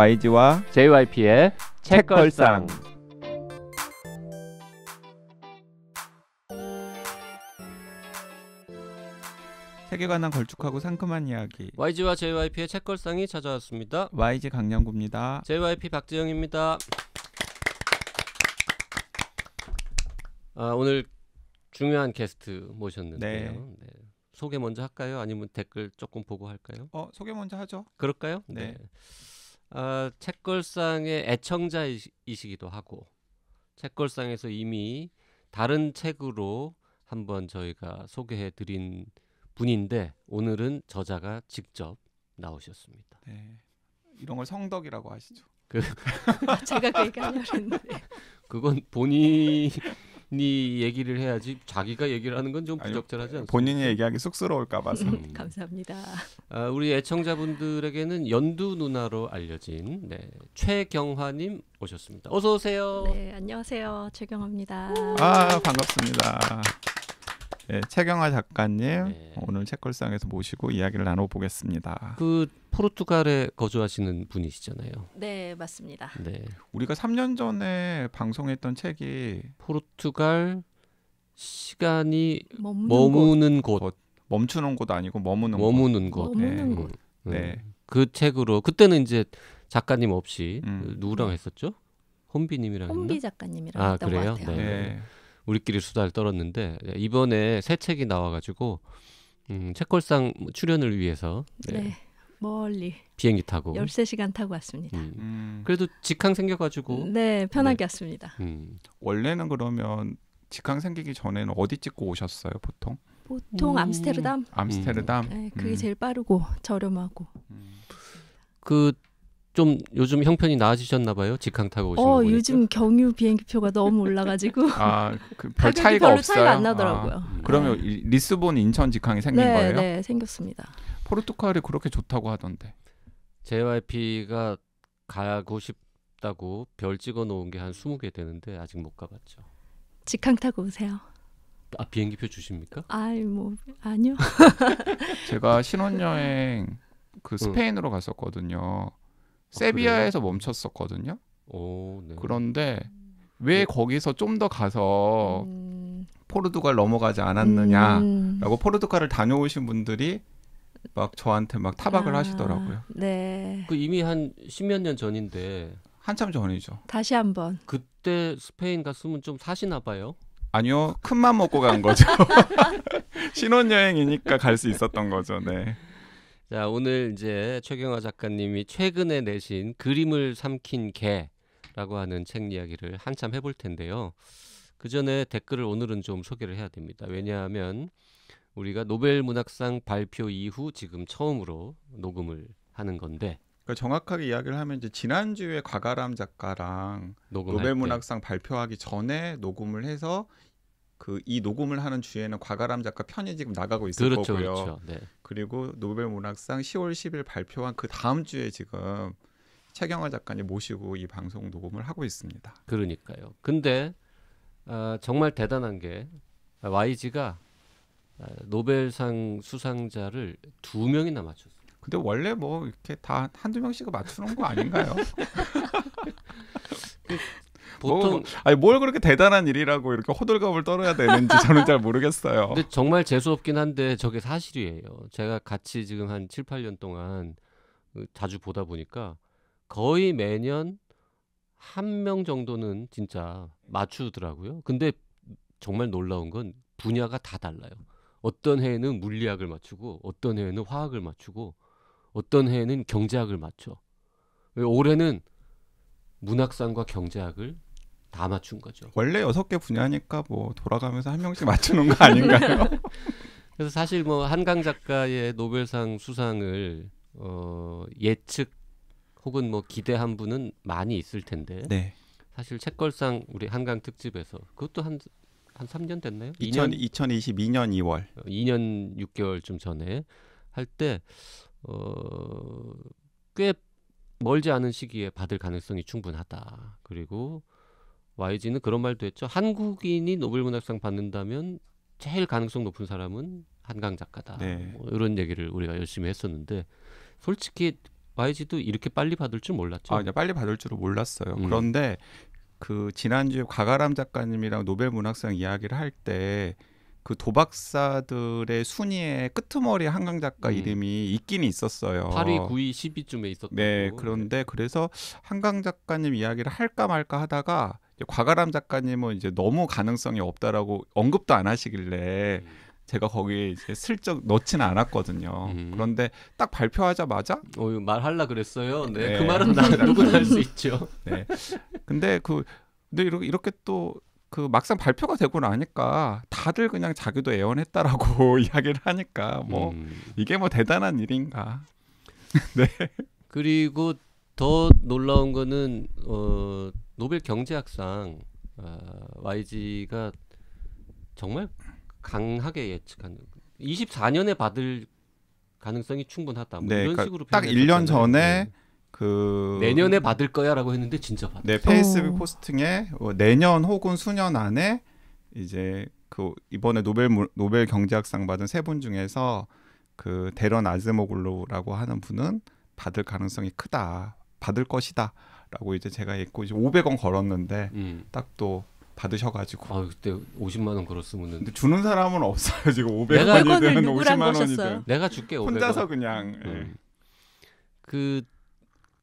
YG와 JYP의 책걸상. 책에 관한 걸쭉하고 상큼한 이야기. YG와 JYP의 책걸상이 찾아왔습니다. YG 강량구입니다. JYP 박지영입니다. 아, 오늘 중요한 게스트 모셨는데요. 네. 네. 소개 먼저 할까요? 아니면 댓글 조금 보고 할까요? 어, 소개 먼저 하죠. 그럴까요? 네. 네. 아, 책걸상의 애청자이시기도 하고 책걸상에서 이미 다른 책으로 한번 저희가 소개해 드린 분인데 오늘은 저자가 직접 나오셨습니다. 네. 이런 걸 성덕이라고 하시죠. 그 제가 그 얘기 하려는데 그건 본인 네 얘기를 해야지 자기가 얘기를 하는 건 좀 부적절하지 않습니 본인이 얘기하기 쑥스러울까 봐서. 음, 음, 감사합니다. 아, 우리 애청자분들에게는 연두 누나로 알려진 네, 최경화님 오셨습니다. 어서 오세요. 네, 안녕하세요. 최경화입니다. 아, 반갑습니다. 네, 최경화 작가님 네. 오늘 책걸상에서 모시고 이야기를 나눠보겠습니다. 그 포르투갈에 거주하시는 분이시잖아요. 네, 맞습니다. 네, 우리가 3년 전에 방송했던 책이 포르투갈 시간이 머무는, 머무는 곳. 곳. 멈추는 곳 아니고 머무는, 머무는 곳. 곳. 머무는 곳. 네. 음. 음. 네. 그 책으로 그때는 이제 작가님 없이 음. 누구랑 음. 했었죠? 혼비님이랑 혼비 작가님이랑 아, 했던 그래요? 것 같아요. 네. 네. 우리끼리 수다를 떨었는데 이번에 새 책이 나와가지고 음, 책걸상 출연을 위해서 네. 네. 멀리 비행기 타고 13시간 타고 왔습니다. 음. 음. 그래도 직항 생겨가지고 네 편하게 네. 왔습니다. 음. 원래는 그러면 직항 생기기 전에는 어디 찍고 오셨어요 보통? 보통 음. 암스테르담. 암스테르담. 네, 그게 음. 제일 빠르고 저렴하고. 음. 그좀 요즘 형편이 나아지셨나 봐요. 직항 타고 오신 어, 거 보니까. 요즘 경유 비행기표가 너무 올라가지고 아, 그별 차이가 별로 없어요. 차이가 안 나더라고요. 아, 그러면 네. 리스본 인천 직항이 생긴 네, 거예요? 네, 생겼습니다. 포르투갈이 그렇게 좋다고 하던데. JYP가 가고 싶다고 별 찍어 놓은 게 한 20개 되는데 아직 못 가봤죠. 직항 타고 오세요. 아, 비행기표 주십니까? 아이, 뭐 아니요. 제가 신혼여행 그 스페인으로 응. 갔었거든요. 아, 세비야에서 멈췄었거든요. 오, 네. 그런데 음. 왜 거기서 좀 더 가서 음. 포르투갈 넘어가지 않았느냐라고 음. 포르투갈을 다녀오신 분들이 막 저한테 막 타박을 아, 하시더라고요. 네. 그 이미 한 십몇 년 전인데 한참 전이죠. 다시 한번. 그때 스페인 갔으면 좀 사시나 봐요. 아니요, 큰 맘 먹고 간 거죠. 신혼여행이니까 갈 수 있었던 거죠. 네. 자, 오늘 이제 최경화 작가님이 최근에 내신 그림을 삼킨 개라고 하는 책 이야기를 한참 해볼 텐데요. 그 전에 댓글을 오늘은 좀 소개를 해야 됩니다. 왜냐하면 우리가 노벨 문학상 발표 이후 지금 처음으로 녹음을 하는 건데 그러니까 정확하게 이야기를 하면 이제 지난주에 과가람 작가랑 노벨 문학상 발표하기 전에 녹음을 해서 그이 녹음을 하는 주에는 과가람 작가 편이 지금 나가고 있을 그렇죠, 거고요. 그렇죠. 네. 그리고 노벨 문학상 10월 10일 발표한 그 다음 주에 지금 최경화 작가님 모시고 이 방송 녹음을 하고 있습니다. 그러니까요. 근데 어, 정말 대단한 게 YG가 아, 노벨상 수상자를 두 명이나 맞췄어요. 근데 원래 뭐 이렇게 다 한두 명씩 맞추는 거 아닌가요? 보통 뭐, 아니 뭘 그렇게 대단한 일이라고 이렇게 호들갑을 떨어야 되는지 저는 잘 모르겠어요. 근데 정말 재수 없긴 한데 저게 사실이에요. 제가 같이 지금 한 7, 8년 동안 그 자주 보다 보니까 거의 매년 한 명 정도는 진짜 맞추더라고요. 근데 정말 놀라운 건 분야가 다 달라요. 어떤 해에는 물리학을 맞추고 어떤 해에는 화학을 맞추고 어떤 해에는 경제학을 맞춰. 올해는 문학상과 경제학을 다 맞춘 거죠. 원래 여섯 개 분야니까 뭐 돌아가면서 한 명씩 맞추는 거 아닌가요? 그래서 사실 뭐 한강 작가의 노벨상 수상을 어, 예측 혹은 뭐 기대한 분은 많이 있을 텐데 네. 사실 책걸상 우리 한강 특집에서 그것도 한한 한 3년 됐나요? 2000, 2년 2022년 2월. 2년 6개월쯤 전에 할때 어, 멀지 않은 시기에 받을 가능성이 충분하다. 그리고 YG는 그런 말도 했죠. 한국인이 노벨문학상 받는다면 제일 가능성 높은 사람은 한강 작가다. 네. 뭐 이런 얘기를 우리가 열심히 했었는데 솔직히 YG도 이렇게 빨리 받을 줄 몰랐죠. 아, 빨리 받을 줄은 몰랐어요. 음. 그런데 그 지난주에 과가람 작가님이랑 노벨문학상 이야기를 할 때 그 도박사들의 순위에 끄트머리 한강 작가 음. 이름이 있긴 있었어요. 8위, 9위, 10위쯤에 있었던. 네, 그런데 그래서 한강 작가님 이야기를 할까 말까 하다가 과가람 작가님은 이제 너무 가능성이 없다라고 언급도 안 하시길래 음. 제가 거기에 이제 슬쩍 넣지는 않았거든요. 음. 그런데 딱 발표하자마자 어, 말할라 그랬어요. 네, 네. 그 말은 나 누구나 할 수 있죠. 네. 근데 그 근데 이렇게, 이렇게 또 그 막상 발표가 되고 나니까 다들 그냥 자기도 애원했다라고 이야기를 하니까 뭐 음. 이게 뭐 대단한 일인가. 네. 그리고 더 놀라운 거는 어 노벨 경제학상 어, YG가 정말 강하게 예측한 24년에 받을 가능성이 충분하다. 뭐 네, 이런 그러니까 식으로 딱 1년 전에 네. 그 내년에 받을 거야라고 했는데 진짜 받았어요. 네, 페이스북 어. 포스팅에 어, 내년 혹은 수년 안에 이제 그 이번에 노벨 노벨 경제학상 받은 세 분 중에서 그대런 아즈모글로라고 하는 분은 받을 가능성이 크다. 받을 것이다. 라고 이제 제가 읽고 이제 500원 걸었는데 음. 딱또 받으셔가지고 아 그때 50만 원걸었으면 근데 주는 사람은 없어요 지금 500원이든 50만 원이든 내가 줄게 500원. 혼자서 그냥 그그 음. 예. 그,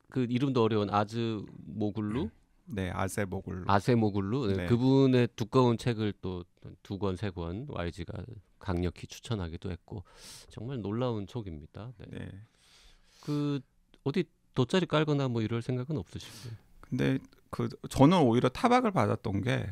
그 이름도 어려운 아즈 모굴루 음. 네 아세 모굴루 아세 모굴루 네. 네. 그분의 두꺼운 책을 또 두 권 세권 권 YG가 강력히 추천하기도 했고 정말 놀라운 책입니다. 네. 네. 그 어디 돗자리 깔거나 뭐 이럴 생각은 없으시고요. 근데 그 저는 오히려 타박을 받았던 게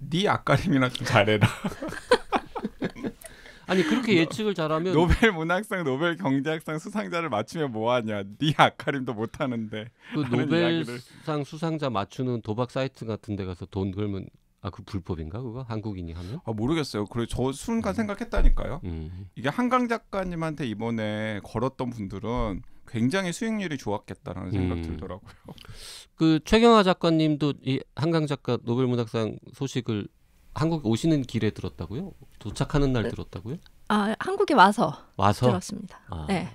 네 아까림이나 좀 잘해라. 아니 그렇게 예측을 잘하면 노벨 문학상 노벨 경제학상 수상자를 맞추면 뭐하냐 네 아카림도 못하는데 그 노벨상 수상자 맞추는 도박 사이트 같은 데 가서 돈 걸면 아 그 불법인가 그거 한국인이 하면 아 모르겠어요 그래 저 순간 음. 생각했다니까요 음. 이게 한강 작가님한테 이번에 걸었던 분들은 굉장히 수익률이 좋았겠다라는 음. 생각 음. 들더라고요. 그 최경화 작가님도 이 한강 작가 노벨문학상 소식을 한국 오시는 길에 들었다고요? 도착하는 날 네. 들었다고요? 아 한국에 와서, 와서? 들었습니다. 아, 네.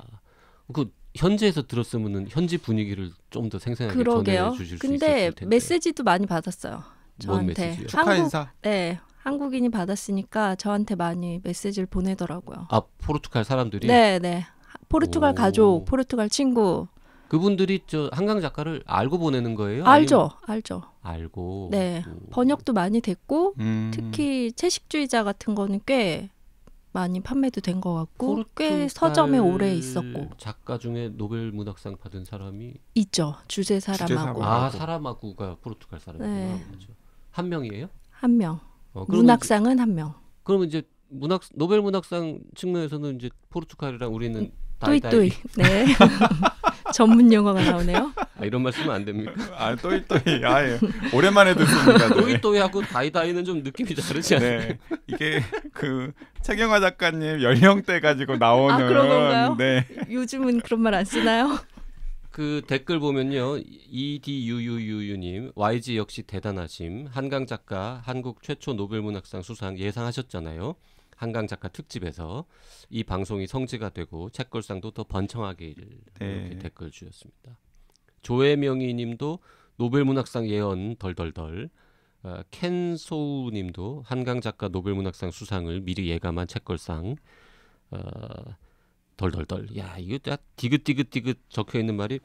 그 현지에서 들었으면은 현지 분위기를 좀 더 생생하게 그러게요. 전해주실 수 있을 텐데. 메시지도 많이 받았어요. 저한테 축하 인사. 네. 한국인이 받았으니까 저한테 많이 메시지를 보내더라고요. 아 포르투갈 사람들이? 네, 네. 포르투갈 가족, 포르투갈 친구. 그분들이 저 한강 작가를 알고 보내는 거예요? 알죠, 아니면... 알죠. 알고. 네, 오. 번역도 많이 됐고 음. 특히 채식주의자 같은 거는 꽤 많이 판매도 된 것 같고 꽤 서점에 오래 있었고 작가 중에 노벨 문학상 받은 사람이 있죠 주제 사람하고 아 사람하고가 포르투갈 사람이구 네. 그렇죠. 한 명이에요? 한 명. 어, 문학상은 이제, 한 명. 그러면 이제 문학 노벨 문학상 측면에서는 이제 포르투갈이랑 우리는 음, 또이또이. 네. 전문 용어가 나오네요. 아, 이런 말씀은 안 됩니까? 아, 또이또이. 아, 예. 오랜만에 듣습니다. 또이또이하고 네. 다이다이는 좀 느낌이 다르지 않아요 네. 이게 그 최경화 작가님 연령대 가지고 나오는 아, 그런 건가요? 네. 요즘은 그런 말 안 쓰나요? 그 댓글 보면요. EDUUUU 님, YG 역시 대단하심. 한강 작가 한국 최초 노벨문학상 수상 예상하셨잖아요. 한강 작가 특집에서 이 방송이 성지가 되고 책걸상도 더 번창하게 네. 이렇게 댓글 주셨습니다. 조혜명이님도 노벨문학상 예언 덜덜덜. 어, 켄소우님도 한강 작가 노벨문학상 수상을 미리 예감한 책걸상. 어, 덜덜덜. 야 이거 다 디귿디귿디귿 적혀 있는 말이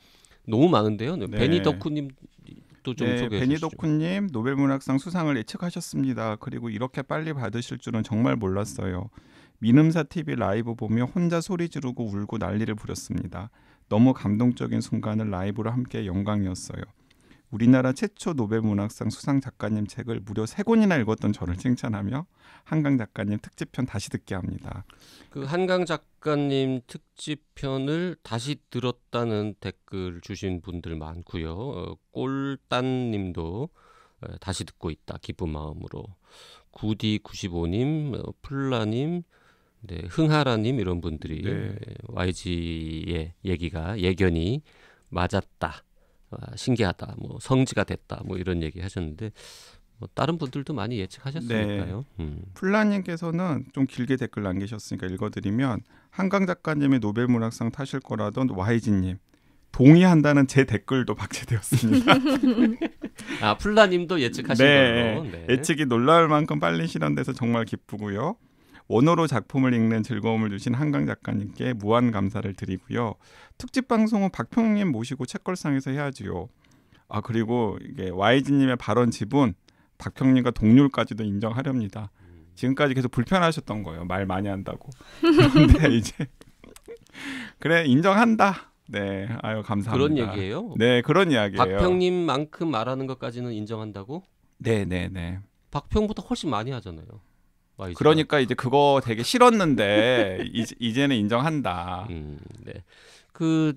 너무 많은데요. 네. 베니 덕후님 것도 좀 네, 소개해 주시죠. 베니도쿠님 노벨문학상 수상을 예측하셨습니다. 그리고 이렇게 빨리 받으실 줄은 정말 몰랐어요. 민음사 TV 라이브 보며 혼자 소리 지르고 울고 난리를 부렸습니다. 너무 감동적인 순간을 라이브로 함께 영광이었어요. 우리나라 최초 노벨 문학상 수상 작가님 책을 무려 세 권이나 읽었던 저를 칭찬하며 한강 작가님 특집편 다시 듣게 합니다. 그 한강 작가님 특집편을 다시 들었다는 댓글 주신 분들 많고요. 어, 꼴딴님도 어, 다시 듣고 있다 기쁜 마음으로 구디 95님, 어, 플라님, 네, 흥하라님 이런 분들이 네. YG의 예, 얘기가 예견이 맞았다. 아, 신기하다, 뭐 성지가 됐다, 뭐 이런 얘기 하셨는데 뭐 다른 분들도 많이 예측하셨으니까요. 네. 음. 플라님께서는 좀 길게 댓글 남기셨으니까 읽어드리면 한강 작가님이 노벨문학상 타실 거라던 와이지님 동의한다는 제 댓글도 박제되었습니다. 아 플라님도 예측하신 네. 걸로 네. 예측이 놀라 만큼 빨리 실현돼서 정말 기쁘고요. 원어로 작품을 읽는 즐거움을 주신 한강 작가님께 무한 감사를 드리고요. 특집 방송은 박평님 모시고 책걸상에서 해야지요. 아 그리고 이게 YG님의 발언 지분 박평님과 동률까지도 인정하렵니다. 지금까지 계속 불편하셨던 거예요. 말 많이 한다고. 근데 이제 그래 인정한다. 네, 아유 감사합니다. 그런 얘기예요? 네, 그런 이야기예요. 박평님만큼 말하는 것까지는 인정한다고? 네, 네, 네. 박평보다 훨씬 많이 하잖아요. YG가. 그러니까 이제 그거 되게 싫었는데 이제, 는 인정한다. 음, 네. 그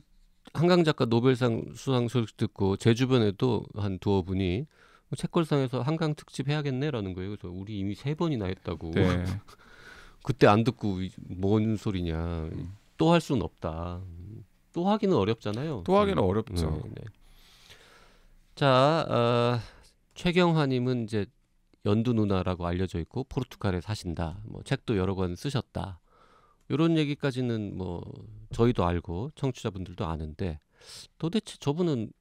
한강 작가 노벨상 수상 소식 듣고 제 주변에도 한 두어 분이 책걸상에서 한강 특집 해야겠네라는 거예요. 그래서 우리 이미 세 번이나 했다고. 네. 그때 안 듣고 뭔 소리냐. 또 할 수는 없다. 또 하기는 어렵잖아요. 또 하기는 음. 어렵죠. 네, 네. 자, 어, 최경화님은 이제 연두 누나라고 알려져 있고 포르투갈에 사신다. 뭐 책도 여러 권 쓰셨다. 이런 얘기까지는 뭐 저희도 알고 청취자분들도 아는데 도대체 저분은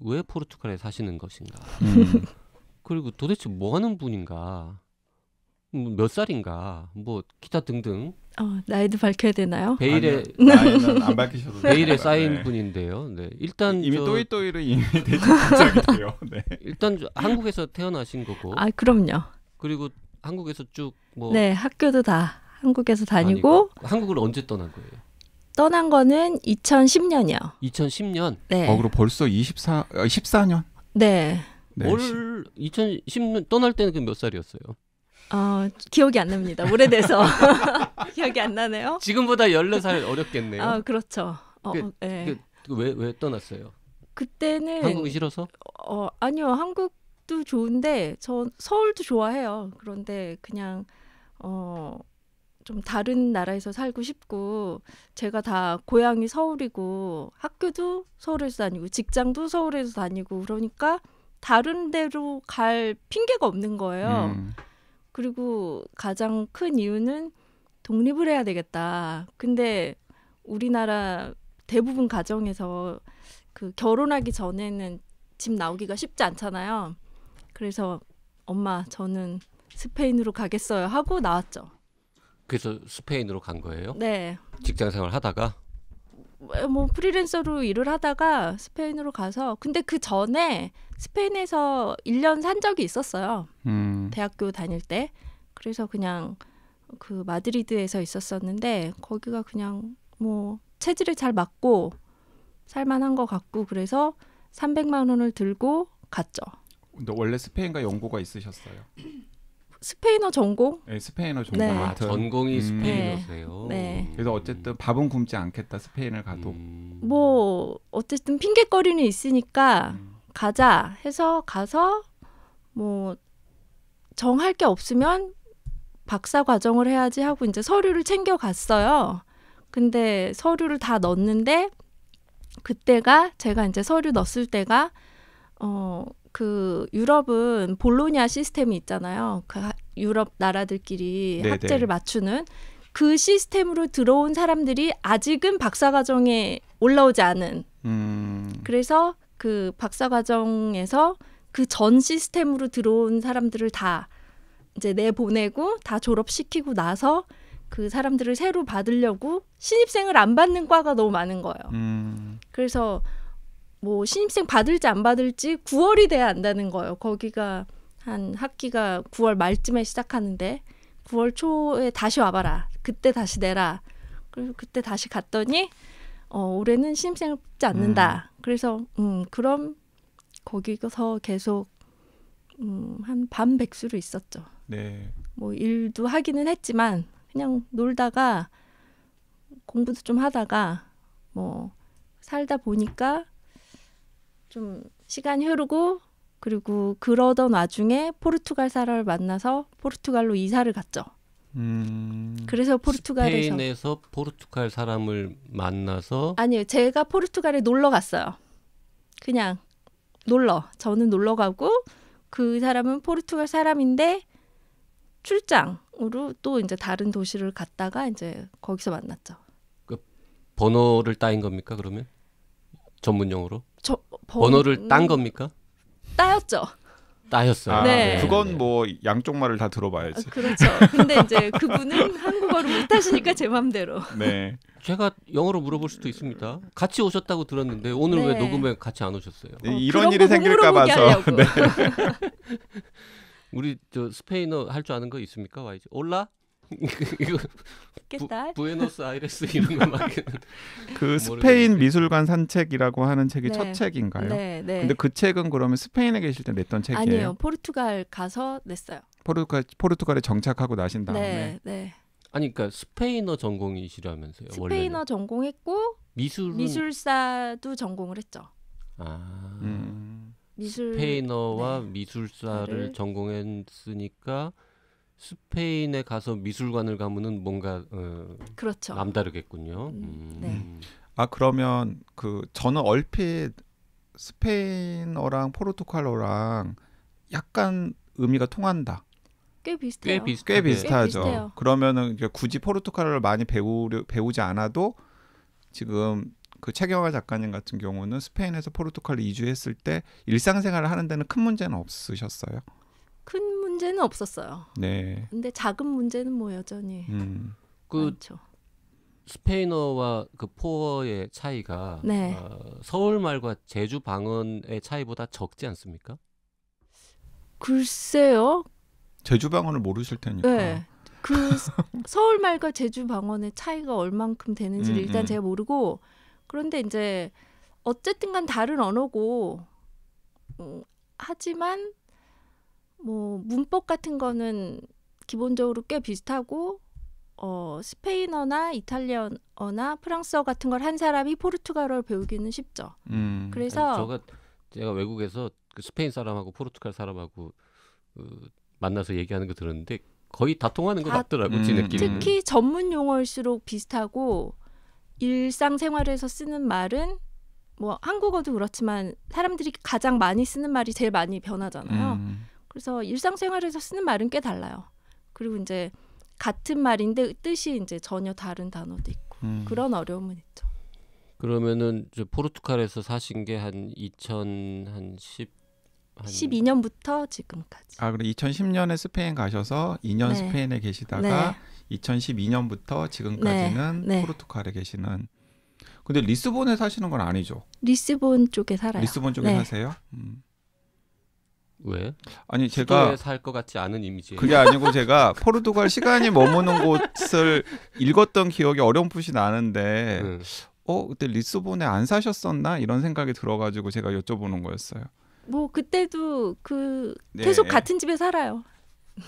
왜 포르투갈에 사시는 것인가? 음. 그리고 도대체 뭐 하는 분인가? 뭐 몇 살인가? 뭐 기타 등등. 어, 나이도 밝혀야 되나요? 베일에 나이는 안 밝히셔도 베일에 쌓인 네. 분인데요. 네. 일단 이미 저, 또이또이로 이미 대장이에요. 네. 일단 한국에서 태어나신 거고. 아, 그럼요. 그리고 한국에서 쭉 뭐 네, 학교도 다 한국에서 다니고 아니 한국을 언제 떠난 거예요? 떠난 거는 2010년이요. 2010년. 네. 어, 그럼 벌써 24 14년. 아, 네. 네. 2010년 떠날 때는 그몇 살이었어요? 어, 기억이 안 납니다. 오래돼서 기억이 안 나네요. 지금보다 14살 어렸겠네요. 아, 그렇죠. 어, 그, 네. 그, 왜, 왜 떠났어요? 그때는 한국이 싫어서? 어, 아니요. 한국도 좋은데 전 서울도 좋아해요. 그런데 그냥 어좀 다른 나라에서 살고 싶고 제가 다 고향이 서울이고 학교도 서울에서 다니고 직장도 서울에서 다니고 그러니까 다른 데로 갈 핑계가 없는 거예요. 음. 그리고 가장 큰 이유는 독립을 해야 되겠다. 근데 우리나라 대부분 가정에서 그 결혼하기 전에는 집 나오기가 쉽지 않잖아요. 그래서 엄마 저는 스페인으로 가겠어요 하고 나왔죠. 그래서 스페인으로 간 거예요? 네. 직장 생활 하다가 뭐 프리랜서로 일을 하다가 스페인으로 가서 근데 그 전에 스페인에서 1년 산 적이 있었어요. 음. 대학교 다닐 때. 그래서 그냥 그 마드리드에서 있었었는데 거기가 그냥 뭐 체질에 잘 맞고 살만한 것 같고 그래서 300만 원을 들고 갔죠. 근데 원래 스페인과 연고가 있으셨어요? 스페인어 전공? 네, 스페인어 전공. 네. 아, 전공이 음. 스페인어세요. 네. 네. 그래서 어쨌든 밥은 굶지 않겠다 스페인을 가도. 음. 뭐 어쨌든 핑계거리는 있으니까 음. 가자 해서 가서 뭐 정할 게 없으면 박사 과정을 해야지 하고 이제 서류를 챙겨 갔어요. 근데 서류를 다 넣었는데 그때가 제가 이제 서류 넣었을 때가 어그 유럽은 볼로냐 시스템이 있잖아요. 그 유럽 나라들끼리 네네. 학제를 맞추는 그 시스템으로 들어온 사람들이 아직은 박사과정에 올라오지 않은. 음. 그래서 그 박사과정에서 그 전 시스템으로 들어온 사람들을 다 이제 내보내고 다 졸업시키고 나서 그 사람들을 새로 받으려고 신입생을 안 받는 과가 너무 많은 거예요. 음. 그래서 뭐 신입생 받을지 안 받을지 9월이 돼야 안다는 거예요. 거기가 한 학기가 9월 말쯤에 시작하는데 9월 초에 다시 와봐라. 그때 다시 내라. 그래서 그때 다시 갔더니 어, 올해는 신입생을 뽑지 않는다. 음. 그래서 음 그럼 거기서 계속 음, 한 반 백수로 있었죠. 네. 뭐 일도 하기는 했지만 그냥 놀다가 공부도 좀 하다가 뭐 살다 보니까 좀 시간이 흐르고 그리고 그러던 와중에 포르투갈 사람을 만나서 포르투갈로 이사를 갔죠. 음, 그래서 포르투갈에서 스페인에서 포르투갈 사람을 만나서 아니요 제가 포르투갈에 놀러 갔어요. 그냥 놀러 저는 놀러 가고 그 사람은 포르투갈 사람인데 출장으로 또 이제 다른 도시를 갔다가 이제 거기서 만났죠. 그 번호를 따인 겁니까 그러면? 전문용어로? 저, 번... 호를딴 겁니까? 따였죠. 따였어요. 아, 네. 네. 그건 뭐 양쪽 말을 다 들어봐야지. 아, 그렇죠. 근데 이제 그분은 한국어를 못하시니까 제 맘대로. 네. 제가 영어로 물어볼 수도 있습니다. 같이 오셨다고 들었는데 오늘 네. 왜 녹음에 같이 안 오셨어요? 어, 이런 일이 생길까 봐서. 네. 우리 저 스페인어 할 줄 아는 거 있습니까, 와이즈? 올라? 이거 부, 에노스 아이레스 이런 거막그 스페인 미술관 산책이라고 하는 책이 네. 첫 책인가요? 네, 네. 근데 그 책은 그러면 스페인에 계실 때 냈던 책이에요? 아니요, 포르투갈 가서 냈어요. 포르투갈 포르투갈에 정착하고 나신 다음에. 네, 네. 아니 그러니까 스페인어 전공이시라면서요? 스페인어 원래는. 전공했고 미술 미술사도 전공을 했죠. 아. 음. 미술... 스페인어와 네. 미술사를 전공했으니까 스페인에 가서 미술관을 가면은 뭔가 어, 그렇죠. 남다르겠군요. 음, 음. 네. 아 그러면 그 저는 얼핏 스페인어랑 포르투갈어랑 약간 의미가 통한다. 꽤 비슷해요. 꽤, 비슷, 꽤 비슷하죠. 꽤 그러면은 굳이 포르투갈어를 많이 배우려 배우지 않아도 지금 그 최경화 작가님 같은 경우는 스페인에서 포르투갈로 이주했을 때 일상생활을 하는 데는 큰 문제는 없으셨어요? 큰 문제는 없었어요. 네. 근데 작은 문제는 뭐 여전히 음. 그 스페인어와 그 포어의 차이가 네. 어, 서울 말과 제주 방언의 차이보다 적지 않습니까? 글쎄요. 제주 방언을 모르실 테니까. 네. 그 서울 말과 제주 방언의 차이가 얼만큼 되는지 음, 일단 음. 제가 모르고 그런데 이제 어쨌든간 다른 언어고 음, 하지만 뭐 문법 같은 거는 기본적으로 꽤 비슷하고 어, 스페인어나 이탈리아어나 프랑스어 같은 걸 한 사람이 포르투갈어를 배우기는 쉽죠. 음. 그래서 제가 제가 외국에서 그 스페인 사람하고 포르투갈 사람하고 그 만나서 얘기하는 거 들었는데 거의 다 통하는 것 다, 같더라고 음. 제느낌 특히 전문 용어일수록 비슷하고 일상생활에서 쓰는 말은 뭐 한국어도 그렇지만 사람들이 가장 많이 쓰는 말이 제일 많이 변하잖아요. 음. 그래서 일상생활에서 쓰는 말은 꽤 달라요. 그리고 이제 같은 말인데 뜻이 이제 전혀 다른 단어도 있고 음. 그런 어려움은 있죠. 그러면은 이 포르투갈에서 사신 게 한2010 한... 12년부터 지금까지. 아, 그럼 2010년에 스페인 가셔서 2년 네. 스페인에 계시다가 네. 2012년부터 지금까지는 네. 네. 포르투갈에 계시는. 근데 리스본에 사시는 건 아니죠? 리스본 쪽에 살아요. 리스본 쪽에 네. 사세요? 음. 왜? 아니 제가 살것 같지 않은 이미지. 그게 아니고 제가 포르투갈 시간이 머무는 곳을 읽었던 기억이 어렴풋이 나는데 음. 어 그때 리스본에 안 사셨었나 이런 생각이 들어가지고 제가 여쭤보는 거였어요. 뭐 그때도 그 네. 계속 네. 같은 집에 살아요.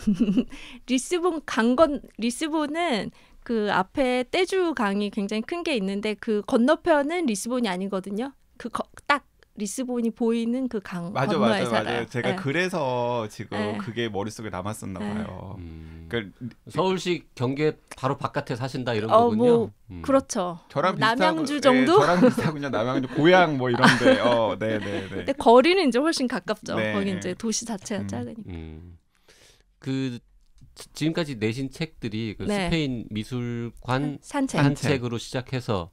리스본 간건 리스본은 그 앞에 떼주 강이 굉장히 큰 게 있는데 그 건너편은 리스본이 아니거든요. 그딱 리스본이 보이는 그강 맞아, 맞아, 살아요. 맞아요. 제가 네. 그래서 지금 네. 그게 머릿속에 남았었나 예. 봐요. 음. 그러니까 서울시 경계 바로 바깥에 사신다 이런 어, 거군요. 뭐, 음. 그렇죠. 저랑 뭐 비슷하고, 남양주 정도? 네, 저랑 비슷하군요. 남양주 고향 뭐 이런데. 어, 네, 네, 네. 근데 거리는 이제 훨씬 가깝죠. 네. 거기 이제 도시 자체가 음. 작으니까. 음. 그 지금까지 내신 책들이 그 네. 스페인 미술관 산책. 산책으로 시작해서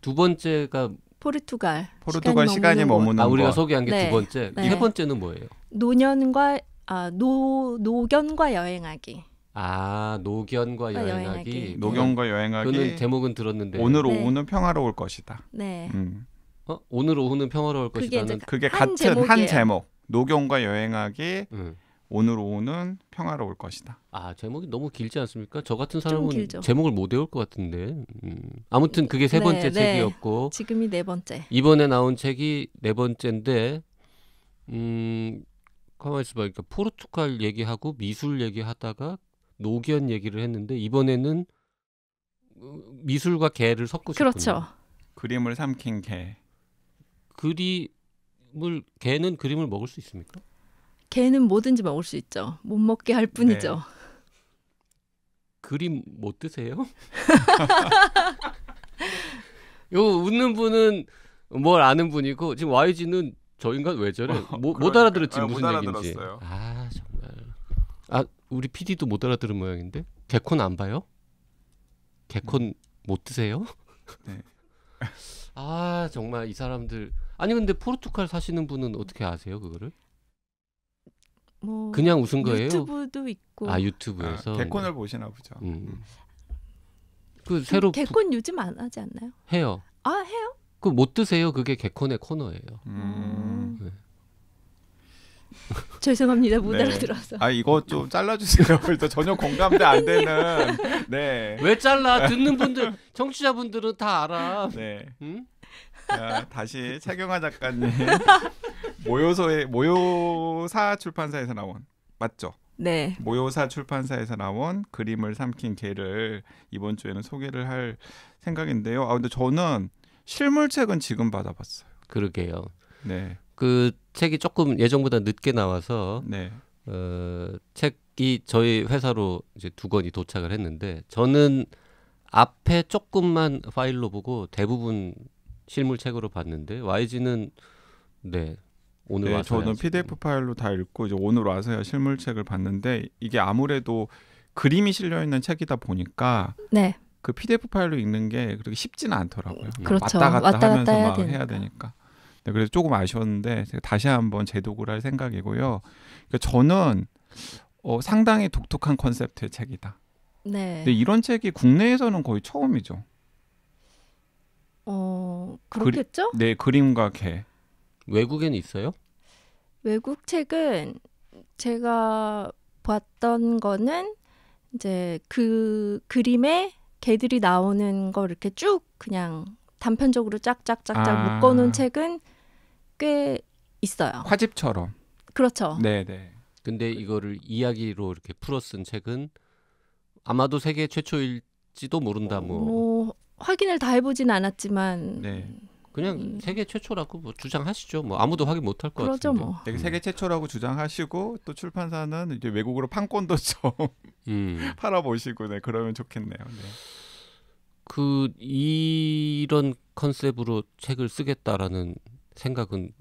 두 번째가 포르투갈. 포르투갈 시간이, 머무는 곳. 아, 우리가 소개한 게두 네. 번째. 네. 세 번째는 뭐예요? 노년과 아, 노 노견과 여행하기. 아 노견과 아, 여행하기. 여행하기. 노견과 여행하기. 저는 제목은 들었는데 오늘 네. 오후는 평화로울 것이다. 네. 음. 어? 오늘 오후는 평화로울 것이다는 그게, 같은 제목이에요. 한 제목. 노견과 여행하기. 음. 오늘 오후는 평화로울 것이다. 아 제목이 너무 길지 않습니까? 저 같은 사람은 제목을 못 외울 것 같은데 음. 아무튼 그게 세 네, 번째 네, 책이었고 지금이 네 번째. 이번에 나온 책이 네 번째인데 음 가만히 있어봐. 그러니까 포르투갈 얘기하고 미술 얘기하다가 노견 얘기를 했는데 이번에는 어, 미술과 개를 섞으셨군요. 그렇죠. 그림을 삼킨 개. 그림을 개는 그림을 먹을 수 있습니까? 개는 뭐든지 먹을 수 있죠. 못 먹게 할 뿐이죠. 네. 그림 못 드세요? 요 웃는 분은 뭘 아는 분이고 지금 YG는 저 인간 왜 저래? 어, 뭐, 그러니까. 못 알아들었지 아, 무슨 못 얘기인지. 아 정말. 아 우리 PD도 못 알아들은 모양인데 개콘 안 봐요? 개콘 음. 못 드세요? 네. 아 정말 이 사람들 아니 근데 포르투갈 사시는 분은 어떻게 아세요 그거를? 뭐 그냥 웃은 거예요. 유튜브도 있고. 아 유튜브에서 아, 개콘을 보시나 보죠. 음. 음. 그 새로 음, 개콘 부... 요즘 안 하지 않나요? 해요. 아 해요? 그 못 드세요. 그게 개콘의 코너예요. 음. 음. 네. 죄송합니다 못 네. 알아들어서. 아 이거 좀 잘라주세요. 또 전혀 공감대 안 되는. 네. 왜 잘라? 듣는 분들 청취자분들은 다 알아. 네. 응? 야, 다시 최경화 작가님 모요서의 모요사 출판사에서 나온 맞죠? 네. 모요사 출판사에서 나온 그림을 삼킨 개를 이번 주에는 소개를 할 생각인데요. 아 근데 저는 실물책은 지금 받아봤어요. 그러게요. 네. 그 책이 조금 예정보다 늦게 나와서 네. 어, 책이 저희 회사로 이제 두 권이 도착을 했는데 저는 앞에 조금만 파일로 보고 대부분 실물책으로 봤는데 YG는 네 네, 오늘 네, 와서 저는 PDF 파일로 다 읽고 이제 오늘 와서야 실물책을 봤는데 이게 아무래도 그림이 실려 있는 책이다 보니까 네. 그 PDF 파일로 읽는 게 그렇게 쉽지는 않더라고요. 그렇죠. 왔다 갔다, 왔다 하면서 갔다 막 되니까. 해야 되니까. 네, 그래서 조금 아쉬웠는데 제가 다시 한번 재독을 할 생각이고요. 그러니까 저는 어, 상당히 독특한 컨셉트의 책이다. 네. 근데 이런 책이 국내에서는 거의 처음이죠. 어 그렇겠죠? 그리, 네 그림과 개. 외국에는 있어요? 외국 책은 제가 봤던 거는 이제 그 그림에 개들이 나오는 거 이렇게 쭉 그냥 단편적으로 짝짝짝짝 아. 묶어놓은 책은 꽤 있어요. 화집처럼. 그렇죠. 네네. 네. 근데 이거를 이야기로 이렇게 풀어 쓴 책은 아마도 세계 최초일지도 모른다 뭐. 뭐 확인을 다 해보진 않았지만 네. 그냥 음. 세계 최초라고 뭐 주장하시죠. 뭐 아무도 확인 못할 것 그러죠, 같은데. 뭐. 음. 세계 최초라고 주장하시고 또 출판사는 이제 외국으로 판권도 좀 음. 팔아보시고 네 그러면 좋겠네요. 네. 그 이런 컨셉으로 책을 쓰겠다라는 생각은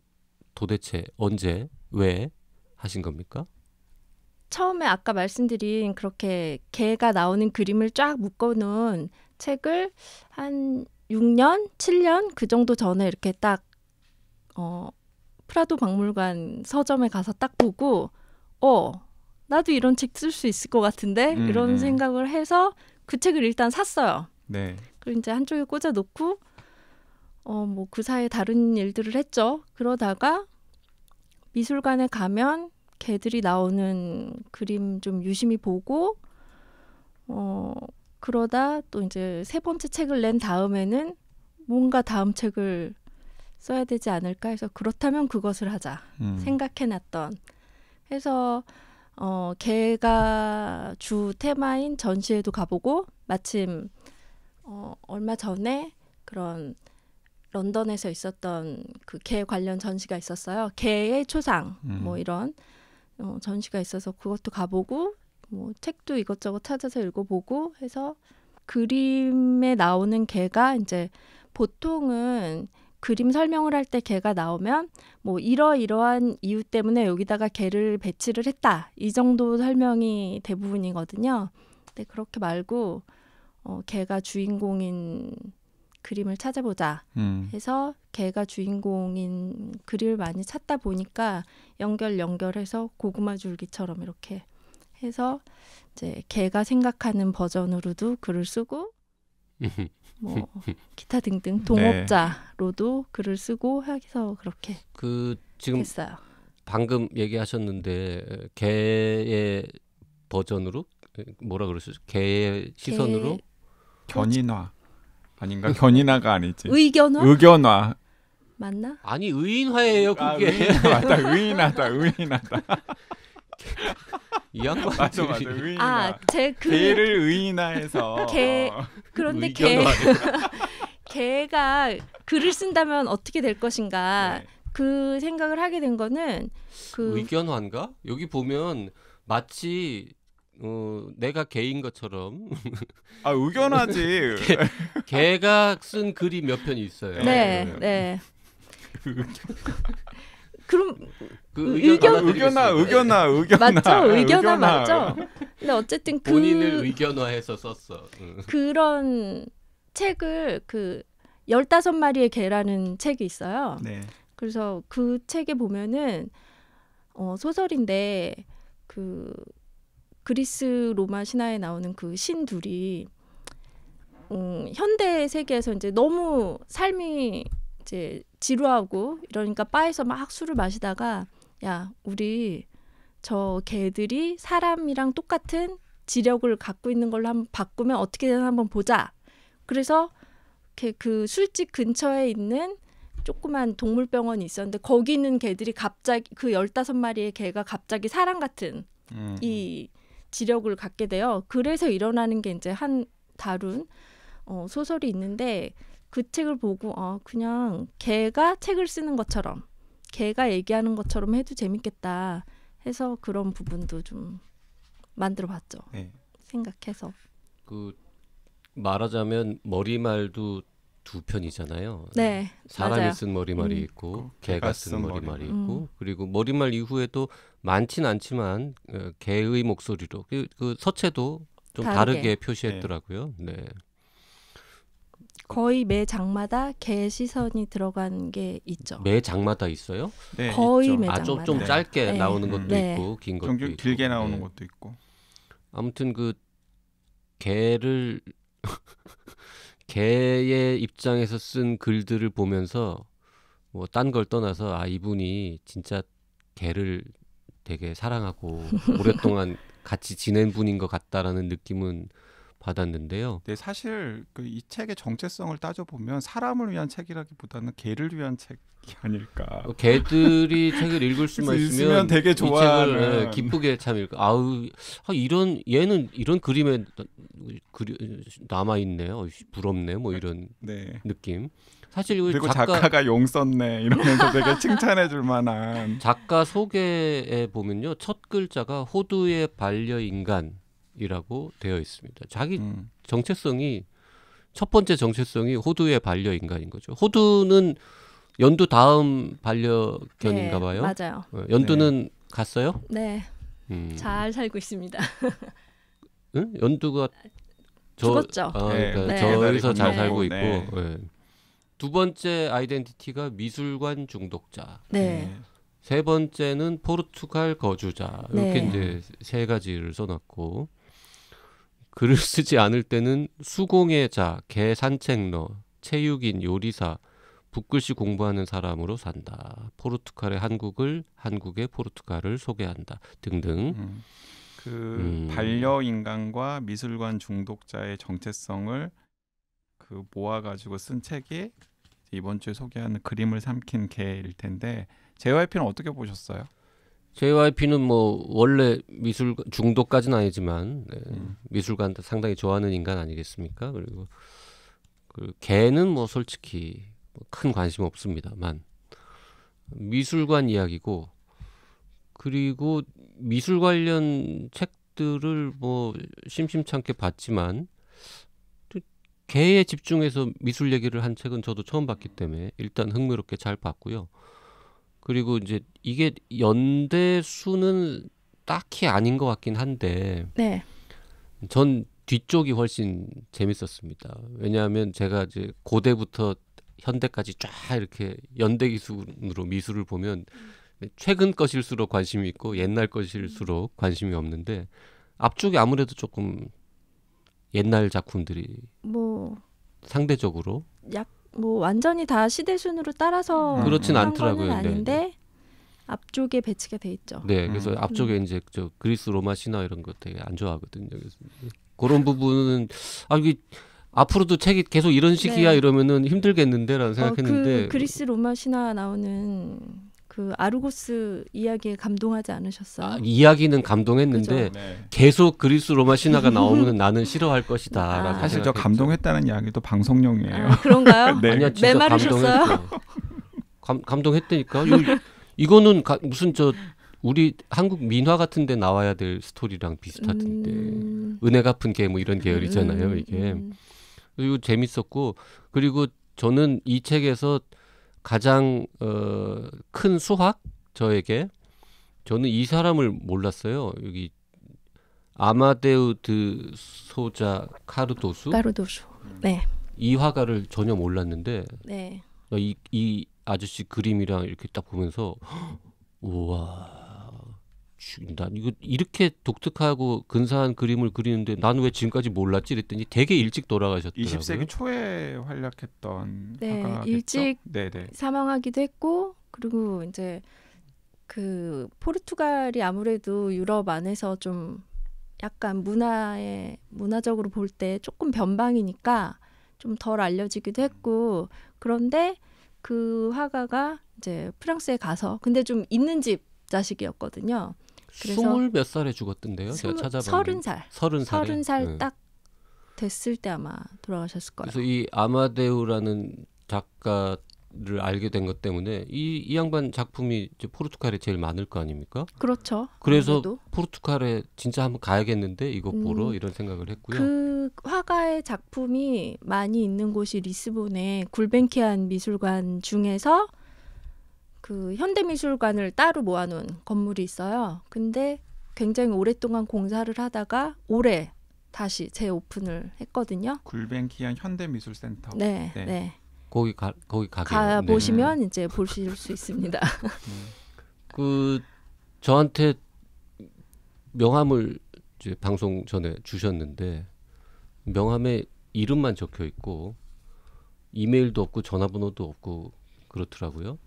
도대체 언제 왜 하신 겁니까? 처음에 아까 말씀드린 그렇게 개가 나오는 그림을 쫙 묶어놓은 책을 한 6년, 7년 그 정도 전에 이렇게 딱 어, 프라도 박물관 서점에 가서 딱 보고 어 나도 이런 책 쓸 수 있을 것 같은데 음, 이런 음. 생각을 해서 그 책을 일단 샀어요. 네. 그리고 이제 한쪽에 꽂아 놓고 어 뭐 그 사이에 다른 일들을 했죠. 그러다가 미술관에 가면 개들이 나오는 그림 좀 유심히 보고 어 그러다 또 이제 세 번째 책을 낸 다음에는 뭔가 다음 책을 써야 되지 않을까 해서 그렇다면 그것을 하자 음. 생각해놨던 해서 어개가주 테마인 전시회도 가보고 마침 어 얼마 전에 그런 런던에서 있었던 그 개 관련 전시가 있었어요. 개의 초상 뭐 음. 뭐 이런 어, 전시가 있어서 그것도 가보고 뭐 책도 이것저것 찾아서 읽어보고 해서 그림에 나오는 개가 이제 보통은 그림 설명을 할 때 개가 나오면 뭐 이러이러한 이유 때문에 여기다가 개를 배치를 했다 이 정도 설명이 대부분이거든요. 근데 그렇게 말고 어, 개가 주인공인 그림을 찾아보자 음. 해서 개가 주인공인 그림을 많이 찾다 보니까 연결 연결해서 고구마 줄기처럼 이렇게 해서 이제 걔가 생각하는 버전으로도 글을 쓰고 뭐 기타 등등 동업자로도 네. 글을 쓰고 해서 그렇게 그 지금 됐어요. 방금 얘기하셨는데 개의 버전으로 뭐라 그러셨 개의 시선으로 개... 견인화 아닌가? 견인화가 아니지. 의견화? 의견화. 맞나? 아니 의인화예요 그게. 아, 의인화다 의인화다 의인화다. 이 양반 맞아 맞아 의인화. 아, 제그 개를 의인화해서 개 어. 그런데 개 개가 글을 쓴다면 어떻게 될 것인가 네. 그 생각을 하게 된 거는 그 의견화인가? 여기 보면 마치 어, 내가 개인 것처럼 아 의견하지 개, 가쓴 글이 몇편 있어요. 네, 네. 네. 그럼 그, 그 의견 의견나 의견나 의견나 맞죠 의견나 맞죠. 근데 어쨌든 그 본인을 의견화해서 썼어. 그런 책을 그 열다섯 마리의 개라는 책이 있어요. 네. 그래서 그 책에 보면은 어, 소설인데 그 그리스 로마 신화에 나오는 그신 둘이 음, 어, 현대 세계에서 이제 너무 삶이 이제 지루하고 이러니까 바에서 막 술을 마시다가 야 우리 저 개들이 사람이랑 똑같은 지력을 갖고 있는 걸로 한번 바꾸면 어떻게 되나 한번 보자. 그래서 그 술집 근처에 있는 조그만 동물병원이 있었는데 거기 있는 개들이 갑자기 그 열다섯 마리의 개가 갑자기 사람 같은 음. 이 음. 지력을 갖게 돼요. 그래서 일어나는 게 이제 한 다룬 어, 소설이 있는데 그 책을 보고 어 그냥 걔가 책을 쓰는 것처럼 걔가 얘기하는 것처럼 해도 재밌겠다 해서 그런 부분도 좀 만들어 봤죠. 네. 생각해서. 그 말하자면 머리말도 두 편이잖아요. 네. 사람이 맞아요. 쓴 머리말이 음. 있고 개가 음. 쓴 머리말이 머리 음. 있고 음. 그리고 머리말 이후에도 많진 않지만 개의 어, 목소리로 그, 그 서체도 좀 다르게, 다르게 표시했더라고요. 네. 네. 거의 매 장마다 개 시선이 들어간 게 있죠. 매 장마다 있어요? 네, 거의 있죠. 매 장마다. 아, 좀, 좀 네. 짧게 네. 나오는 것도 네. 있고 긴 것도 있고. 길게 나오는 네. 것도 있고. 아무튼 그 개를 개의 입장에서 쓴 글들을 보면서 뭐 딴 걸 떠나서 아 이분이 진짜 개를 되게 사랑하고 오랫동안 같이 지낸 분인 것 같다라는 느낌은 받았는데요. 네, 사실 그 이 책의 정체성을 따져 보면 사람을 위한 책이라기보다는 개를 위한 책이 아닐까. 어, 개들이 책을 읽을 수만 있으면, 있으면 되게 좋아하는 책을, 예, 네, 기쁘게 참읽 아우 아, 이런 얘는 이런 그림에 그리, 남아 있네요. 부럽네 뭐 이런 네. 느낌. 사실 그리고 작가, 가 용썼네 이러면서 되게 칭찬해 줄 만한 작가 소개에 보면요 첫 글자가 호두에 반려 인간 이라고 되어 있습니다. 자기 음. 정체성이 첫 번째 정체성이 호두의 반려 인간인 거죠. 호두는 연두 다음 반려견인가 네, 봐요. 네, 맞아요. 어, 연두는 네. 갔어요? 네. 음. 잘 살고 있습니다. 응? 연두가 저, 죽었죠. 아, 네. 그러니까 네. 저기서 잘 살고 네. 있고 네. 두 번째 아이덴티티가 미술관 중독자. 네. 세 번째는 포르투갈 거주자 이렇게 네. 이제 세 가지를 써놨고 글을 쓰지 않을 때는 수공예자, 개산책러, 체육인, 요리사, 북글씨 공부하는 사람으로 산다. 포르투갈의 한국을, 한국의 포르투갈을 소개한다. 등등. 음. 그 음. 반려인간과 미술관 중독자의 정체성을 그 모아가지고 쓴 책이 이번 주에 소개하는 그림을 삼킨 개일 텐데 JYP는 어떻게 보셨어요? JYP는 뭐 원래 미술 중독까지는 아니지만 네. 음. 미술관 상당히 좋아하는 인간 아니겠습니까? 그리고 그 개는 뭐 솔직히 뭐 큰 관심 없습니다만 미술관 이야기고 그리고 미술 관련 책들을 뭐 심심찮게 봤지만 개에 집중해서 미술 얘기를 한 책은 저도 처음 봤기 때문에 일단 흥미롭게 잘 봤고요. 그리고 이제 이게 연대 수는 딱히 아닌 것 같긴 한데 네. 전 뒤쪽이 훨씬 재밌었습니다. 왜냐하면 제가 이제 고대부터 현대까지 쫙 이렇게 연대 기술로 미술을 보면 최근 것일수록 관심이 있고 옛날 것일수록 음. 관심이 없는데 앞쪽이 아무래도 조금 옛날 작품들이 뭐 상대적으로 약뭐 완전히 다 시대 순으로 따라서 음. 그렇진 않더라고요. 네, 네. 아닌데 네. 앞쪽에 배치가 돼 있죠. 네, 음. 그래서 음. 앞쪽에 이제 저 그리스 로마 신화 이런 것 되게 안 좋아하거든요. 그래서 그런 부분은 아 이게 앞으로도 책이 계속 이런 식이야 네. 이러면은 힘들겠는데라는 어, 생각했는데 어, 그 그리스 로마 신화 나오는 그 아르고스 이야기에 감동하지 않으셨어요? 아, 이야기는 감동했는데 네. 계속 그리스 로마 신화가 나오면 나는 싫어할 것이다. 아. 사실 저 감동했다는 이야기도 방송용이에요. 아, 그런가요? 네. 아니야, 진짜 감동했어. 감, 감동했다니까. 요, 이거는 가, 무슨 저 우리 한국 민화 같은 데 나와야 될 스토리랑 비슷하던데 음. 은혜 갚은 개뭐 이런 계열이잖아요, 음, 음. 이게. 음. 그리고 재밌었고 그리고 저는 이 책에서 가장 어, 큰 수확 저에게 저는 이 사람을 몰랐어요. 여기 아마데우 드 소자 카르도수 카르도수 네. 이 화가를 전혀 몰랐는데 네. 이, 이 아저씨 그림이랑 이렇게 딱 보면서 우와 죽인다. 이거 이렇게 독특하고 근사한 그림을 그리는데 난 왜 지금까지 몰랐지? 그랬더니 되게 일찍 돌아가셨더라고요. 20세기 초에 활약했던 네, 화가겠죠? 일찍 네네. 네. 사망하기도 했고 그리고 이제 그 포르투갈이 아무래도 유럽 안에서 좀 약간 문화에 문화적으로 볼 때 조금 변방이니까 좀 덜 알려지기도 했고 그런데 그 화가가 이제 프랑스에 가서 근데 좀 있는 집 자식이었거든요. 스물 몇 살에 죽었던데요? 스무, 제가 찾아봤는데 서른 살 서른 살 서른 네. 살딱 됐을 때 아마 돌아가셨을 거예요. 그래서 이 아마데우라는 작가 를 알게 된 것 때문에 이, 이 양반 작품이 이제 포르투갈에 제일 많을 거 아닙니까? 그렇죠. 그래서 아무래도. 포르투갈에 진짜 한번 가야겠는데 이거 음, 보러 음, 이런 생각을 했고요. 그 화가의 작품이 많이 있는 곳이 리스본의 굴벤키안 미술관 중에서 그 현대미술관을 따로 모아놓은 건물이 있어요. 근데 굉장히 오랫동안 공사를 하다가 올해 다시 재오픈을 했거든요. 굴뱅키안 현대미술센터. 네, 네. 네. 거기 가 거기 가 네. 보시면 네. 이제 보실 수 있습니다. 그 저한테 명함을 이제 방송 전에 주셨는데 명함에 이름만 적혀 있고 이메일도 없고 전화번호도 없고 그렇더라고요.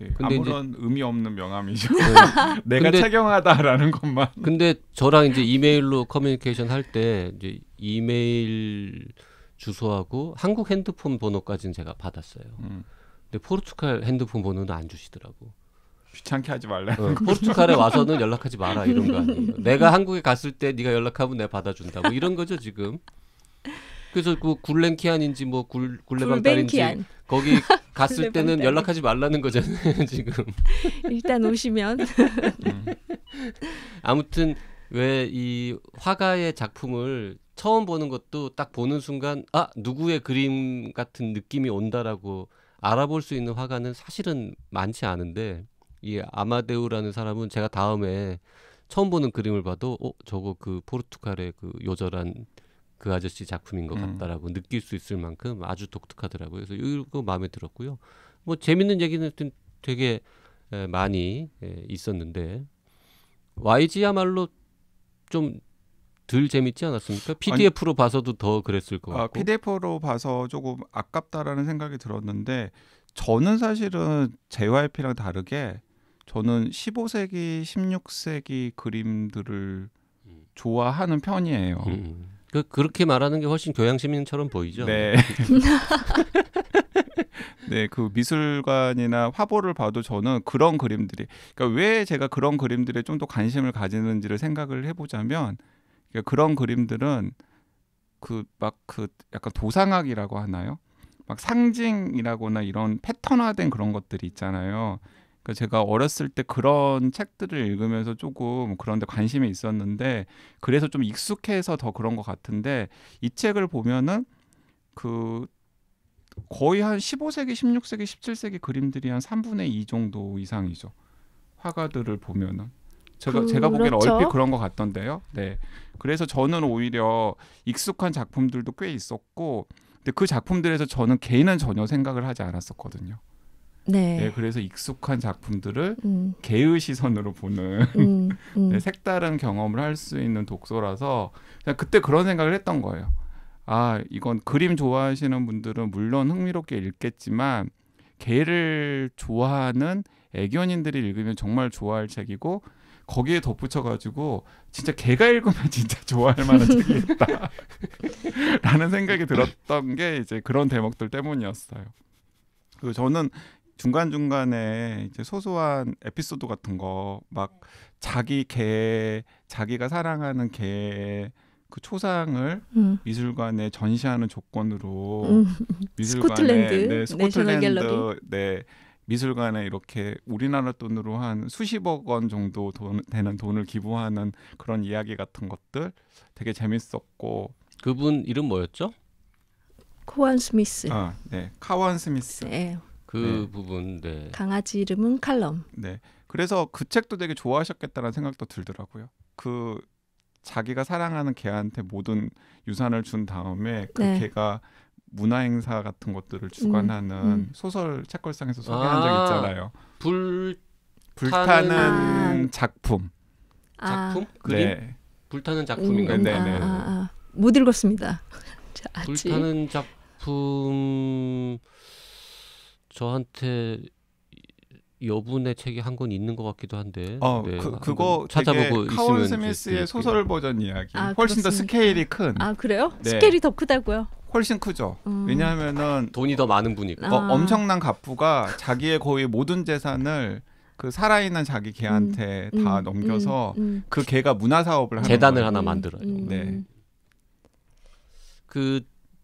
네. 근데 아무런 이제, 의미 없는 명함이죠. 네. 내가 근데, 착용하다라는 것만. 근데 저랑 이제 이메일로 커뮤니케이션 할 때 이제 이메일 주소하고 한국 핸드폰 번호까지는 제가 받았어요. 음. 근데 포르투갈 핸드폰 번호는 안 주시더라고. 귀찮게 하지 말라. 어, 포르투갈에 와서는 연락하지 마라 이런 거 아니에요. 내가 한국에 갔을 때 네가 연락하면 내가 받아준다. 뭐 이런 거죠 지금. 그래서 그 굴랭키안인지 뭐 굴, 굴레방딸인지 거기 갔을 때는 연락하지 말라는 거잖아요 지금. 일단 오시면. 음. 아무튼 왜 이 화가의 작품을 처음 보는 것도 딱 보는 순간 아 누구의 그림 같은 느낌이 온다라고 알아볼 수 있는 화가는 사실은 많지 않은데 이 아마데우라는 사람은 제가 다음에 처음 보는 그림을 봐도 어 저거 그 포르투갈의 그 요절한 그 아저씨 작품인 것 음. 같다라고 음. 느낄 수 있을 만큼 아주 독특하더라고요. 그래서 이거 마음에 들었고요. 뭐 재밌는 얘기는 되게 에, 많이 에, 있었는데 YG야말로 좀 덜 재밌지 않았습니까? PDF로 아니, 봐서도 더 그랬을 것 아, 같고. 아, PDF로 봐서 조금 아깝다라는 생각이 들었는데 저는 사실은 JYP랑 다르게 저는 15세기, 16세기 그림들을 음. 좋아하는 편이에요. 음. 음. 그, 그렇게 말하는 게 훨씬 교양 시민처럼 보이죠. 네. 네, 그 미술관이나 화보를 봐도 저는 그런 그림들이 그러니까 왜 제가 그런 그림들에 좀 더 관심을 가지는지를 생각을 해보자면 그러니까 그런 그림들은 그 막그 그 약간 도상학이라고 하나요? 막 상징이라거나 이런 패턴화된 그런 것들이 있잖아요. 그 제가 어렸을 때 그런 책들을 읽으면서 조금 그런데 관심이 있었는데 그래서 좀 익숙해서 더 그런 것 같은데 이 책을 보면은 그 거의 한 15세기, 16세기, 17세기 그림들이 한 3분의 2 정도 이상이죠. 화가들을 보면은 제가 그 제가 보기에는 그렇죠. 얼핏 그런 것 같던데요. 네. 그래서 저는 오히려 익숙한 작품들도 꽤 있었고, 근데 그 작품들에서 저는 개인은 전혀 생각을 하지 않았었거든요. 네. 네. 그래서 익숙한 작품들을 음. 개의 시선으로 보는 음, 음. 네, 색다른 경험을 할 수 있는 독서라서 그냥 그때 그런 생각을 했던 거예요. 아, 이건 그림 좋아하시는 분들은 물론 흥미롭게 읽겠지만 개를 좋아하는 애견인들이 읽으면 정말 좋아할 책이고 거기에 덧붙여가지고 진짜 개가 읽으면 진짜 좋아할 만한 책이겠다라는 생각이 들었던 게 이제 그런 대목들 때문이었어요. 그 저는 중간 중간에 이제 소소한 에피소드 같은 거 막 자기 개 자기가 사랑하는 개그 초상을 음. 미술관에 전시하는 조건으로 음. 미술관에 스코틀랜드, 네, 스코틀랜드 네, 미술관에 이렇게 우리나라 돈으로 한 수십억 원 정도 돈, 되는 돈을 기부하는 그런 이야기 같은 것들 되게 재밌었고 그분 이름 뭐였죠? 코원 스미스. 아, 네, 카원 스미스. 네. 그 네. 부분 네. 강아지 이름은 칼럼. 네. 그래서 그 책도 되게 좋아하셨겠다는 생각도 들더라고요. 그 자기가 사랑하는 개한테 모든 유산을 준 다음에 그 네. 개가 문화 행사 같은 것들을 음. 주관하는 음, 음. 소설 책걸상에서 소개한 아, 적 있잖아요. 불 불타는 아. 작품. 네. 작품? 음, 네, 네, 아. 그림? 네. 불타는 작품인가요? 음, 네네. 아, 못 읽었습니다. 불타는 작품 저한테 여분의 책이 한 권 있는 것 같기도 한데. 어, 네, 그, 그거 찾아보고 카온 스미스의 소설 버전 이야기. 아, 훨씬 그렇습니까? 더 스케일이 큰. 아 그래요? 네. 스케일이 더 크다고요? 훨씬 크죠. 음. 왜냐하면은 돈이 더 많은 분이고 어, 아. 엄청난 갑부가 자기의 거의 모든 재산을 그 살아있는 자기 개한테 음. 다 음. 넘겨서 음. 음. 그 개가 문화 사업을 하는 재단을 거예요. 하나 만들어요. 음. 네. 그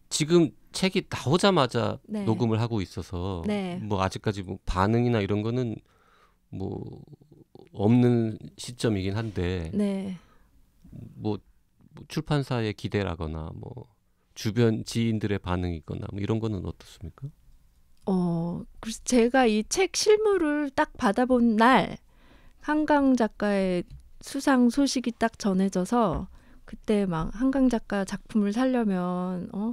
지금 책이 나오자마자 네. 녹음을 하고 있어서 네. 뭐 아직까지 뭐 반응이나 이런 거는 뭐 없는 시점이긴 한데 네. 뭐, 뭐 출판사의 기대라거나 뭐 주변 지인들의 반응이거나 뭐 이런 거는 어떻습니까? 어, 그래서 제가 이 책 실물을 딱 받아본 날 한강 작가의 수상 소식이 딱 전해져서 그때 막 한강 작가 작품을 살려면 어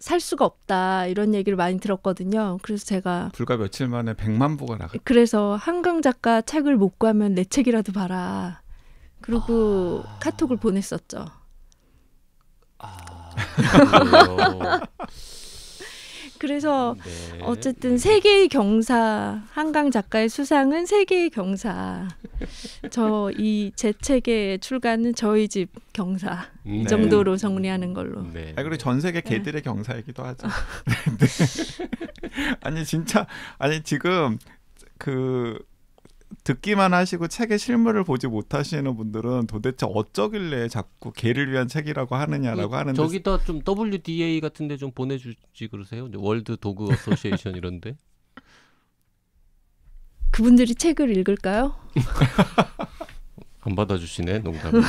살 수가 없다 이런 얘기를 많이 들었거든요. 그래서 제가 불과 며칠 만에 1만 부가 나가. 그래서 한강 작가 책을 못 구하면 내 책이라도 봐라. 그리고 아... 카톡을 보냈었죠. 아... 아 그래서 네. 어쨌든 세계의 경사 한강 작가의 수상은 세계의 경사. 저 이 제 책의 출간은 저희 집 경사 네. 이 정도로 정리하는 걸로. 네. 아 그리고 전 세계 네. 개들의 경사이기도 하죠. 네, 네. 아니 진짜 아니 지금 그 듣기만 하시고 책의 실물을 보지 못하시는 분들은 도대체 어쩌길래 자꾸 개를 위한 책이라고 하느냐라고 어, 하는데 저기다 좀 WDA 같은데 좀 보내주지 그러세요? 월드 도그 어소시에이션 이런데 그분들이 책을 읽을까요? 안 받아주시네 농담. 네.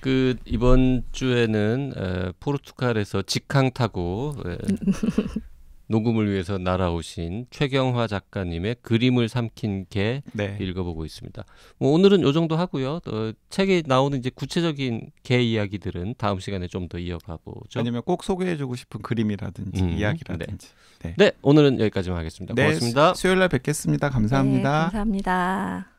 그 이번 주에는 포르투갈에서 직항 타고 녹음을 위해서 날아오신 최경화 작가님의 그림을 삼킨 개 네. 읽어보고 있습니다. 뭐 오늘은 요 정도 하고요. 어, 책에 나오는 이제 구체적인 개 이야기들은 다음 시간에 좀 더 이어가 고 아니면 꼭 소개해주고 싶은 그림이라든지 음, 이야기라든지. 네. 네. 네. 오늘은 여기까지만 하겠습니다. 네, 고맙습니다. 수요일 날 뵙겠습니다. 감사합니다. 네, 감사합니다.